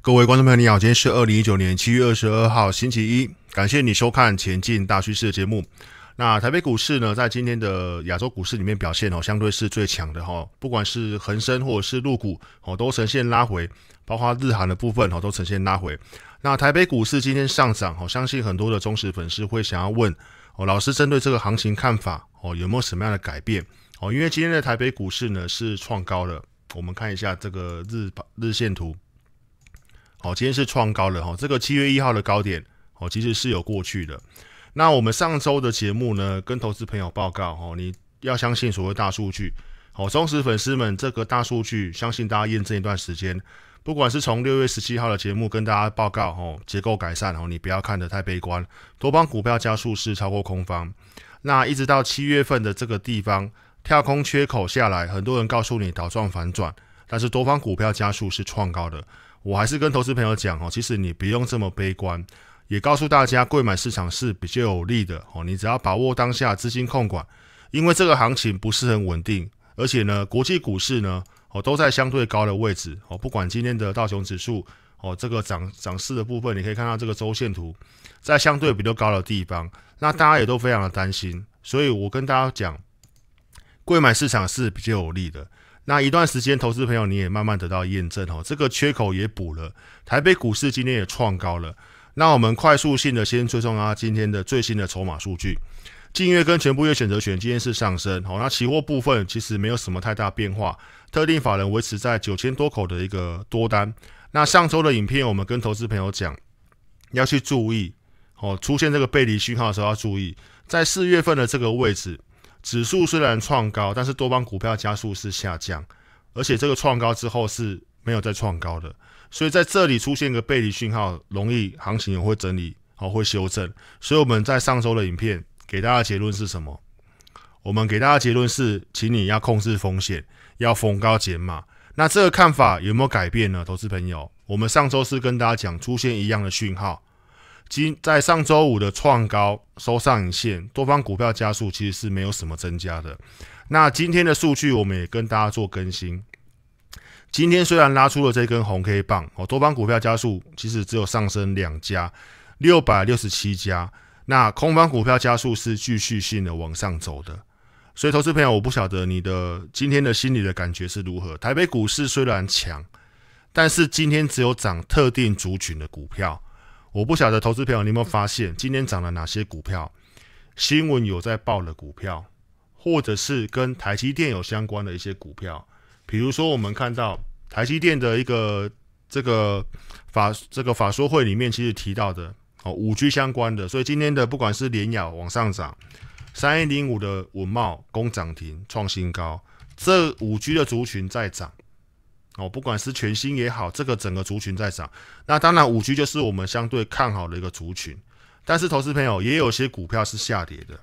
各位观众朋友，你好！今天是二零一九年七月二十二号，星期一。感谢你收看《前进大趋势》的节目。那台北股市呢，在今天的亚洲股市里面表现哦，相对是最强的哈。不管是恒生或者是陆股哦，都呈现拉回，包括日韩的部分哦，都呈现拉回。那台北股市今天上涨哦，相信很多的忠实粉丝会想要问哦，老师针对这个行情看法哦，有没有什么样的改变哦？因为今天的台北股市呢是创高的。我们看一下这个日日线图。好，今天是创高了哈，这个七月一号的高点，哦，其实是有过去的。那我们上周的节目呢，跟投资朋友报告，哦，你要相信所谓大数据，哦，忠实粉丝们，这个大数据相信大家验证一段时间。不管是从六月十七号的节目跟大家报告，哦，结构改善，哦，你不要看得太悲观，多方股票加速是超过空方。那一直到七月份的这个地方跳空缺口下来，很多人告诉你倒转反转，但是多方股票加速是创高的。我还是跟投资朋友讲哦，其实你不用这么悲观，也告诉大家，贵买市场是比较有利的哦。你只要把握当下资金控管，因为这个行情不是很稳定，而且呢，国际股市呢，哦都在相对高的位置哦。不管今天的道琼指数哦，这个涨涨势的部分，你可以看到这个周线图，在相对比较高的地方，那大家也都非常的担心，所以我跟大家讲，贵买市场是比较有利的。那一段时间，投资朋友你也慢慢得到验证哦，这个缺口也补了。台北股市今天也创高了。那我们快速性的先追踪啊，今天的最新的筹码数据，近月跟全部月选择权今天是上升。好，那期货部分其实没有什么太大变化，特定法人维持在九千多口的一个多单。那上周的影片我们跟投资朋友讲，要去注意哦，出现这个背离讯号的时候要注意，在四月份的这个位置。指数虽然创高，但是多方股票加速是下降，而且这个创高之后是没有再创高的，所以在这里出现一个背离讯号，容易行情也会整理，好会修正。所以我们在上周的影片给大家结论是什么？我们给大家结论是，请你要控制风险，要逢高减码。那这个看法有没有改变呢？投资朋友，我们上周是跟大家讲出现一样的讯号。今在上周五的创高收上影线，多方股票加速其实是没有什么增加的。那今天的数据我们也跟大家做更新。今天虽然拉出了这根红 K 棒，哦，多方股票加速其实只有上升两家，六百六十七家。那空方股票加速是继续性的往上走的。所以，投资朋友，我不晓得你的今天的心理的感觉是如何。台北股市虽然强，但是今天只有涨特定族群的股票。我不晓得投资朋友，你有没有发现今天涨了哪些股票？新闻有在报的股票，或者是跟台积电有相关的一些股票，比如说我们看到台积电的一个这个法这个法说会里面其实提到的哦五 G 相关的，所以今天的不管是联雅往上涨，三一零五的文茂公涨停创新高，这五 G 的族群在涨。哦，不管是全新也好，这个整个族群在涨。那当然，五 G 就是我们相对看好的一个族群。但是，投资朋友也有些股票是下跌的，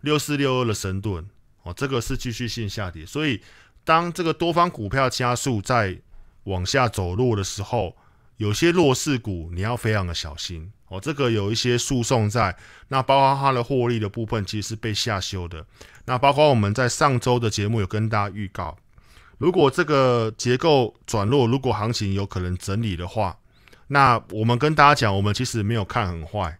六四六二的神盾，哦，这个是继续性下跌。所以，当这个多方股票加速在往下走弱的时候，有些弱势股你要非常的小心。哦，这个有一些诉讼在，那包括它的获利的部分其实是被下修的。那包括我们在上周的节目有跟大家预告。如果这个结构转弱，如果行情有可能整理的话，那我们跟大家讲，我们其实没有看很坏。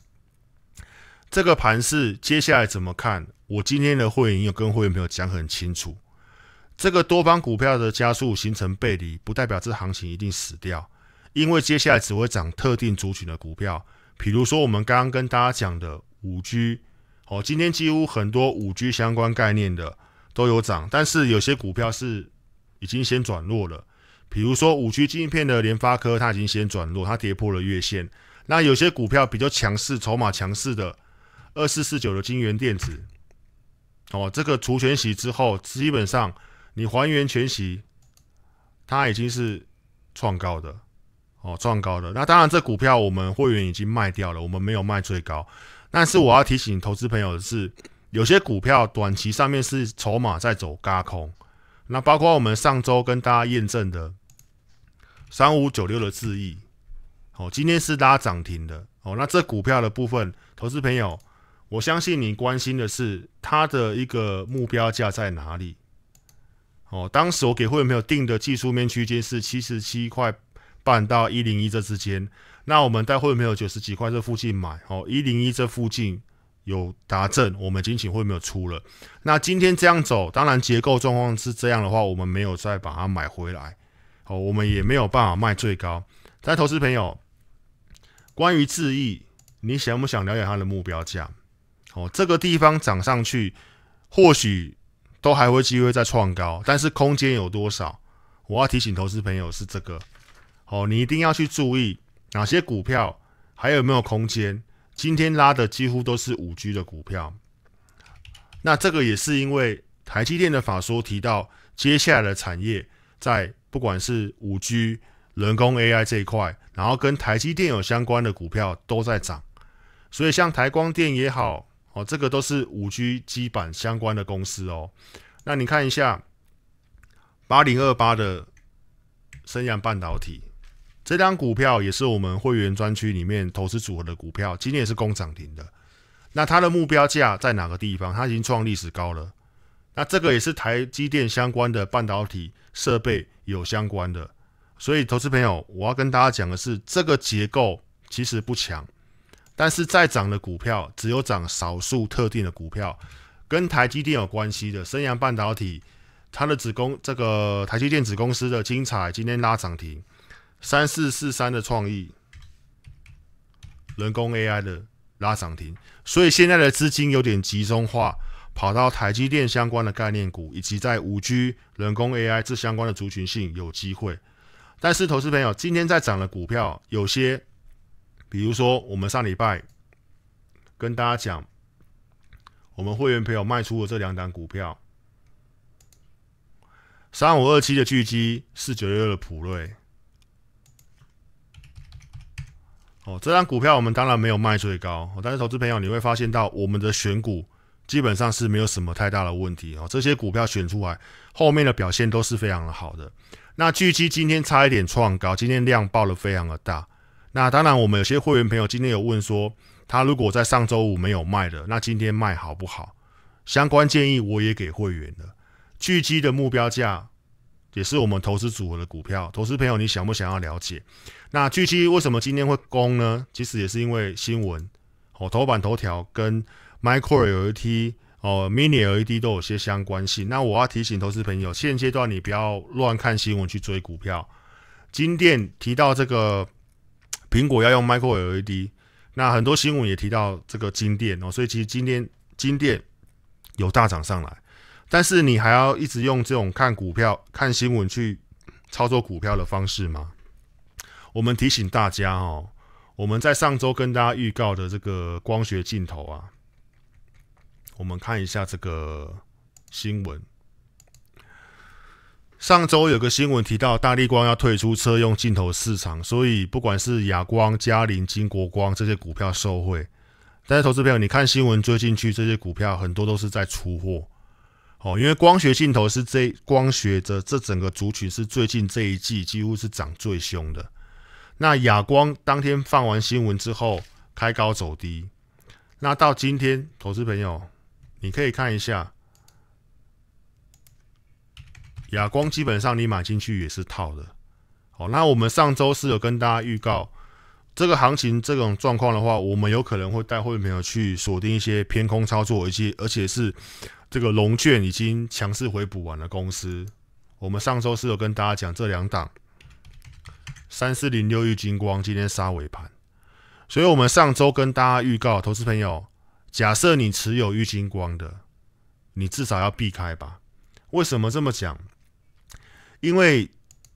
这个盘是接下来怎么看？我今天的会员有跟会员朋友讲很清楚，这个多方股票的加速形成背离，不代表这行情一定死掉，因为接下来只会涨特定族群的股票，比如说我们刚刚跟大家讲的五 G，哦，今天几乎很多五 G 相关概念的都有涨，但是有些股票是。已经先转弱了，比如说五 G 晶片的联发科，它已经先转弱，它跌破了月线。那有些股票比较强势，筹码强势的二四四九的晶圆电子，哦，这个除全息之后，基本上你还原全息，它已经是创高的哦，创高的。那当然，这股票我们会员已经卖掉了，我们没有卖最高。但是我要提醒投资朋友的是，有些股票短期上面是筹码在走轧空。那包括我们上周跟大家验证的三五九六的质疑，好，今天是拉涨停的，哦，那这股票的部分投资朋友，我相信你关心的是它的一个目标价在哪里？哦，当时我给会员朋友定的技术面区间是七十七块半到一零一这之间，那我们在会员朋友九十几块这附近买，哦，一零一这附近。有达阵，我们金勤会没有出了。那今天这样走，当然结构状况是这样的话，我们没有再把它买回来。哦，我们也没有办法卖最高。但投资朋友，关于智毅，你想不想了解它的目标价？哦，这个地方涨上去，或许都还会机会再创高，但是空间有多少？我要提醒投资朋友是这个。哦，你一定要去注意哪些股票还有没有空间。今天拉的几乎都是五 G 的股票，那这个也是因为台积电的法说提到，接下来的产业在不管是五 G、人工 AI 这一块，然后跟台积电有相关的股票都在涨，所以像台光电也好，哦，这个都是五 G 基板相关的公司哦。那你看一下八零二八的升阳半导体。这张股票也是我们会员专区里面投资组合的股票，今天也是攻涨停的。那它的目标价在哪个地方？它已经创历史高了。那这个也是台积电相关的半导体设备有相关的。所以，投资朋友，我要跟大家讲的是，这个结构其实不强，但是再涨的股票只有涨少数特定的股票，跟台积电有关系的。升阳半导体，它的子公这个台积电子公司的精彩今天拉涨停。三四四三的创意，人工 AI 的拉涨停，所以现在的资金有点集中化，跑到台积电相关的概念股，以及在五 G、人工 AI 这相关的族群性有机会。但是，投资朋友今天在涨的股票，有些，比如说我们上礼拜跟大家讲，我们会员朋友卖出的这两档股票，三五二七的巨基，四九六六的普瑞。哦，这张股票我们当然没有卖最高，但是投资朋友你会发现到我们的选股基本上是没有什么太大的问题哦。这些股票选出来后面的表现都是非常的好的。那巨基今天差一点创高，今天量爆了非常的大。那当然我们有些会员朋友今天有问说，他如果在上周五没有卖的，那今天卖好不好？相关建议我也给会员了。巨基的目标价。也是我们投资组合的股票，投资朋友你想不想要了解？那近期为什么今天会攻呢？其实也是因为新闻，哦，头版头条跟 Micro LED、哦 Mini LED 都有些相关性。那我要提醒投资朋友，现阶段你不要乱看新闻去追股票。金店提到这个苹果要用 Micro LED，那很多新闻也提到这个金店哦，所以其实今天金店有大涨上来。但是你还要一直用这种看股票、看新闻去操作股票的方式吗？我们提醒大家哦，我们在上周跟大家预告的这个光学镜头啊，我们看一下这个新闻。上周有个新闻提到，大力光要退出车用镜头市场，所以不管是亚光、嘉陵、金国光这些股票受惠。但是投资朋友，你看新闻追进去，这些股票很多都是在出货。哦，因为光学镜头是这光学的这整个族群是最近这一季几乎是涨最凶的。那亚光当天放完新闻之后开高走低，那到今天，投资朋友你可以看一下亚光，基本上你买进去也是套的。好，那我们上周是有跟大家预告。这个行情这种状况的话，我们有可能会带会朋友去锁定一些偏空操作，以及而且是这个龙卷已经强势回补完了公司。我们上周是有跟大家讲这两档，三四零六玉金光今天杀尾盘，所以我们上周跟大家预告，投资朋友，假设你持有玉金光的，你至少要避开吧？为什么这么讲？因为。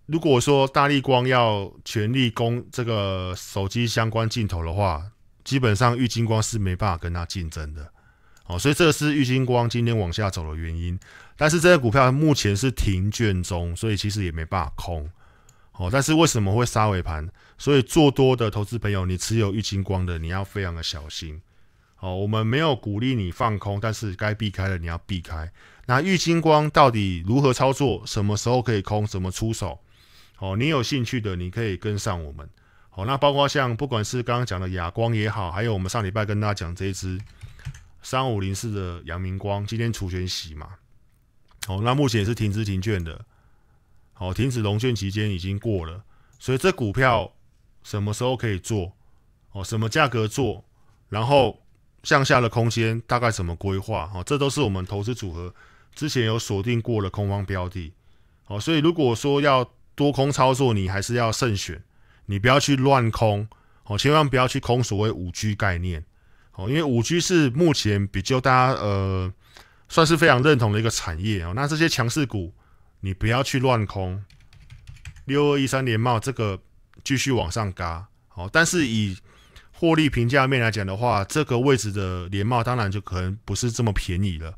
如果说大力光要全力攻这个手机相关镜头的话，基本上玉金光是没办法跟它竞争的，哦，所以这是玉金光今天往下走的原因。但是这个股票目前是停卷中，所以其实也没办法空。哦，但是为什么会杀尾盘？所以做多的投资朋友，你持有玉金光的，你要非常的小心。哦，我们没有鼓励你放空，但是该避开的你要避开。那玉金光到底如何操作？什么时候可以空？怎么出手？哦，你有兴趣的，你可以跟上我们。好，那包括像不管是刚刚讲的亚光也好，还有我们上礼拜跟大家讲这一支三五零四的阳明光，今天除权洗嘛。哦，那目前是停止停券的。哦，停止融券期间已经过了，所以这股票什么时候可以做？哦，什么价格做？然后向下的空间大概怎么规划？哦，这都是我们投资组合之前有锁定过的空方标的。哦，所以如果说要多空操作，你还是要慎选，你不要去乱空，哦，千万不要去空所谓五 G 概念，哦，因为五 G 是目前比较大家呃，算是非常认同的一个产业哦。那这些强势股，你不要去乱空。六二一三连帽这个继续往上嘎，哦，但是以获利评价面来讲的话，这个位置的连帽当然就可能不是这么便宜了，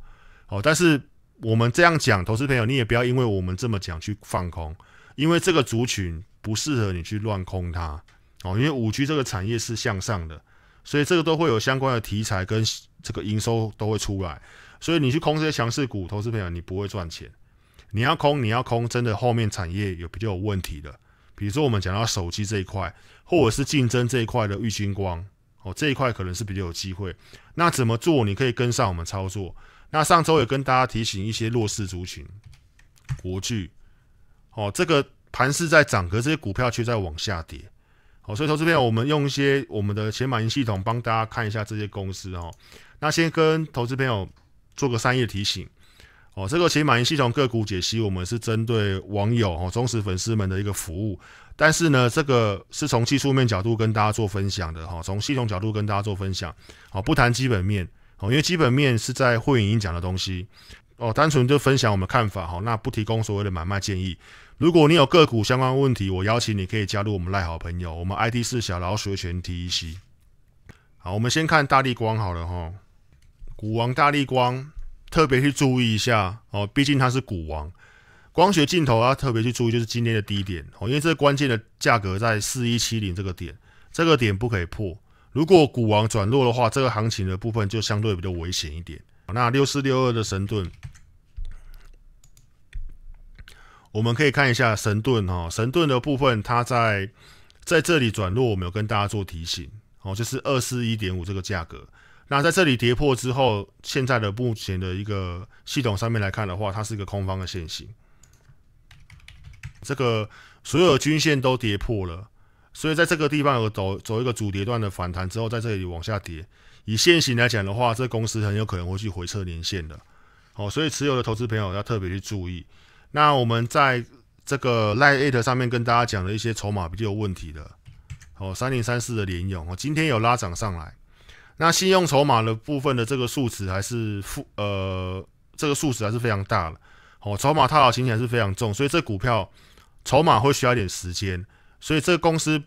哦，但是我们这样讲，投资朋友你也不要因为我们这么讲去放空。因为这个族群不适合你去乱空它，哦，因为五 G 这个产业是向上的，所以这个都会有相关的题材跟这个营收都会出来，所以你去空这些强势股，投资朋友你不会赚钱。你要空，你要空，真的后面产业有比较有问题的，比如说我们讲到手机这一块，或者是竞争这一块的玉金光，哦，这一块可能是比较有机会。那怎么做？你可以跟上我们操作。那上周也跟大家提醒一些弱势族群，国巨。哦，这个盘是在涨，可这些股票却在往下跌。好，所以说朋友，我们用一些我们的钱满盈系统帮大家看一下这些公司哦。那先跟投资朋友做个善意的提醒。哦，这个钱满盈系统个股解析，我们是针对网友哦忠实粉丝们的一个服务。但是呢，这个是从技术面角度跟大家做分享的哈，从系统角度跟大家做分享。好，不谈基本面哦，因为基本面是在会影音讲的东西。哦，单纯就分享我们看法哈，那不提供所谓的买卖建议。如果你有个股相关问题，我邀请你可以加入我们赖好朋友，我们 IT 四小老鼠全 t 一 c 好，我们先看大力光好了哈，股王大力光特别去注意一下哦，毕竟它是股王，光学镜头啊特别去注意就是今天的低点哦，因为这关键的价格在四一七零这个点，这个点不可以破。如果股王转弱的话，这个行情的部分就相对比较危险一点。那六四六二的神盾，我们可以看一下神盾哈，神盾的部分它在在这里转弱，我们有跟大家做提醒哦，就是二四一点五这个价格。那在这里跌破之后，现在的目前的一个系统上面来看的话，它是一个空方的线型。这个所有均线都跌破了，所以在这个地方有走走一个主跌段的反弹之后，在这里往下跌。以现行来讲的话，这公司很有可能会去回撤年限的，好，所以持有的投资朋友要特别去注意。那我们在这个赖 h t 上面跟大家讲的一些筹码比较有问题的，哦，三零三四的联用哦，今天有拉涨上来，那信用筹码的部分的这个数值还是负，呃，这个数值还是非常大的，哦，筹码套牢情形是非常重，所以这股票筹码会需要一点时间，所以这公司。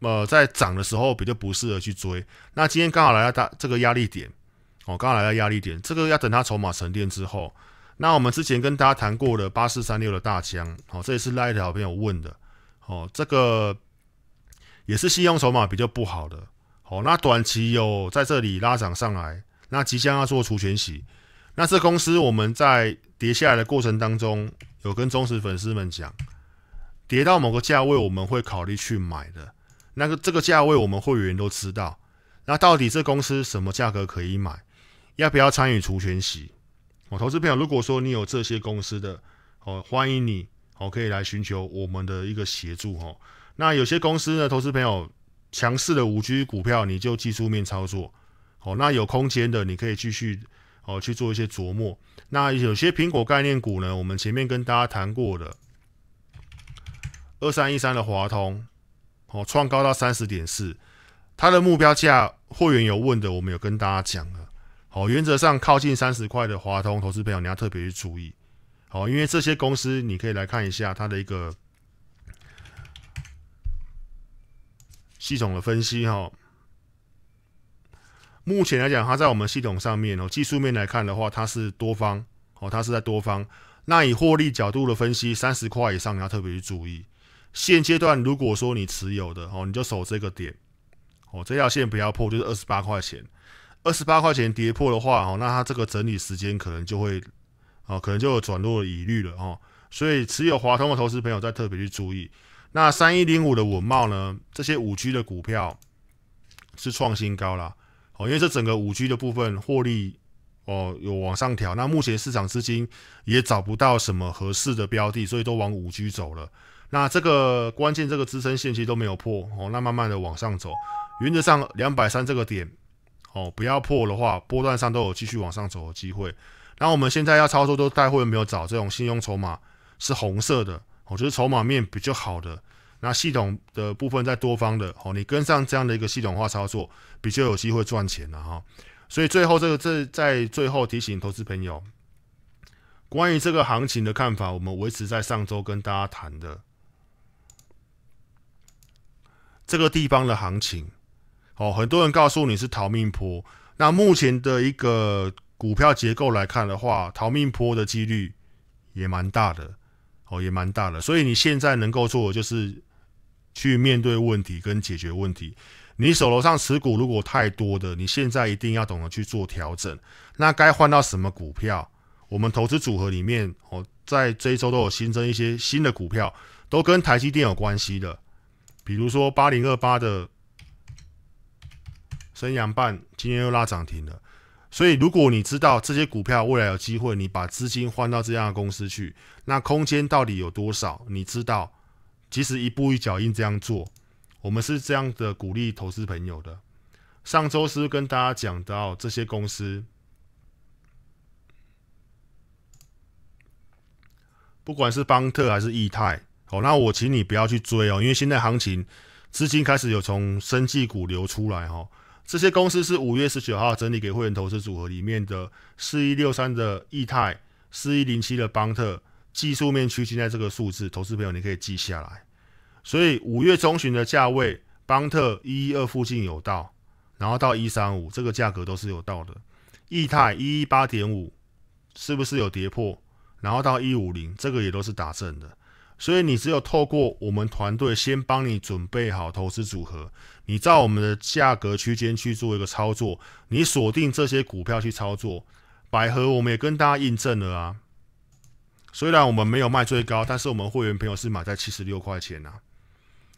呃，在涨的时候比较不适合去追。那今天刚好来到大这个压力点，哦，刚好来到压力点，这个要等它筹码沉淀之后。那我们之前跟大家谈过的八四三六的大疆，哦，这也是赖一条朋友问的，哦，这个也是信用筹码比较不好的。哦，那短期有在这里拉涨上来，那即将要做除权洗。那这公司我们在跌下来的过程当中，有跟忠实粉丝们讲，跌到某个价位我们会考虑去买的。那个这个价位，我们会员都知道。那到底这公司什么价格可以买？要不要参与除权息？哦，投资朋友，如果说你有这些公司的，哦，欢迎你，哦，可以来寻求我们的一个协助哦。那有些公司呢，投资朋友强势的五 G 股票，你就技术面操作。哦，那有空间的，你可以继续哦去做一些琢磨。那有些苹果概念股呢，我们前面跟大家谈过的二三一三的华通。哦，创高到三十点四，它的目标价，会员有问的，我们有跟大家讲了。好，原则上靠近三十块的华通投资、朋友你要特别去注意。好，因为这些公司，你可以来看一下它的一个系统的分析。哈，目前来讲，它在我们系统上面哦，技术面来看的话，它是多方，哦，它是在多方。那以获利角度的分析，三十块以上，你要特别去注意。现阶段，如果说你持有的哦，你就守这个点哦，这条线不要破，就是二十八块钱。二十八块钱跌破的话哦，那它这个整理时间可能就会哦，可能就有转的疑虑了哦。所以持有华通的投资朋友，再特别去注意。那三一零五的稳茂呢，这些五 G 的股票是创新高啦。哦，因为这整个五 G 的部分获利哦有往上调，那目前市场资金也找不到什么合适的标的，所以都往五 G 走了。那这个关键这个支撑线其实都没有破哦，那慢慢的往上走，原则上两百三这个点哦不要破的话，波段上都有继续往上走的机会。那我们现在要操作都带会没有找这种信用筹码是红色的哦，就是筹码面比较好的。那系统的部分在多方的哦，你跟上这样的一个系统化操作，比较有机会赚钱的哈。所以最后这个这在最后提醒投资朋友，关于这个行情的看法，我们维持在上周跟大家谈的。这个地方的行情，哦，很多人告诉你是逃命坡。那目前的一个股票结构来看的话，逃命坡的几率也蛮大的，哦，也蛮大的。所以你现在能够做的就是去面对问题跟解决问题。你手头上持股如果太多的，你现在一定要懂得去做调整。那该换到什么股票？我们投资组合里面，哦，在这一周都有新增一些新的股票，都跟台积电有关系的。比如说八零二八的生阳办今天又拉涨停了，所以如果你知道这些股票未来有机会，你把资金换到这样的公司去，那空间到底有多少？你知道，其实一步一脚印这样做，我们是这样的鼓励投资朋友的。上周是跟大家讲到这些公司，不管是邦特还是易泰。好，那我请你不要去追哦，因为现在行情资金开始有从生技股流出来哈。这些公司是五月十九号整理给会员投资组合里面的四一六三的易泰，四一零七的邦特。技术面区现在这个数字，投资朋友你可以记下来。所以五月中旬的价位，邦特一一二附近有到，然后到一三五这个价格都是有到的。易泰一一八点五是不是有跌破？然后到一五零这个也都是打正的。所以你只有透过我们团队先帮你准备好投资组合，你照我们的价格区间去做一个操作，你锁定这些股票去操作。百合我们也跟大家印证了啊，虽然我们没有卖最高，但是我们会员朋友是买在七十六块钱啊。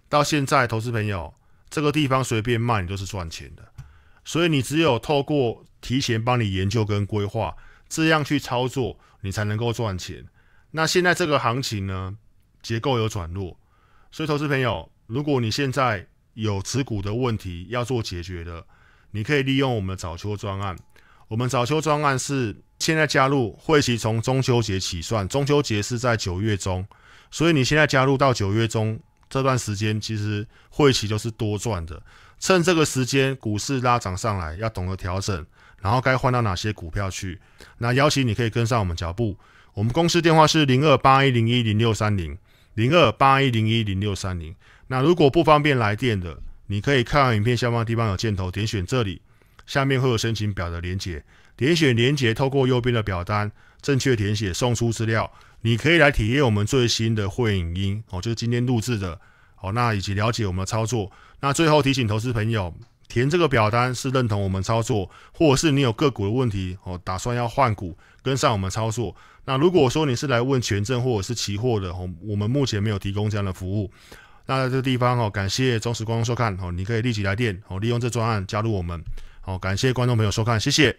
到现在投资朋友这个地方随便卖你都是赚钱的，所以你只有透过提前帮你研究跟规划，这样去操作，你才能够赚钱。那现在这个行情呢？结构有转弱，所以投资朋友，如果你现在有持股的问题要做解决的，你可以利用我们早秋专案。我们早秋专案是现在加入会期，从中秋节起算，中秋节是在九月中，所以你现在加入到九月中这段时间，其实会期就是多赚的。趁这个时间股市拉涨上来，要懂得调整，然后该换到哪些股票去？那邀请你可以跟上我们脚步。我们公司电话是零二八一零一零六三零。零二八一零一零六三零。那如果不方便来电的，你可以看完影片下方的地方有箭头，点选这里，下面会有申请表的连接，点选连接，透过右边的表单正确填写送出资料。你可以来体验我们最新的会影音哦，就是今天录制的哦。那以及了解我们的操作。那最后提醒投资朋友，填这个表单是认同我们操作，或者是你有个股的问题哦，打算要换股跟上我们操作。那如果说你是来问权证或者是期货的，哦，我们目前没有提供这样的服务。那在这个地方哦，感谢忠实观众收看哦，你可以立即来电哦，利用这专案加入我们哦，感谢观众朋友收看，谢谢。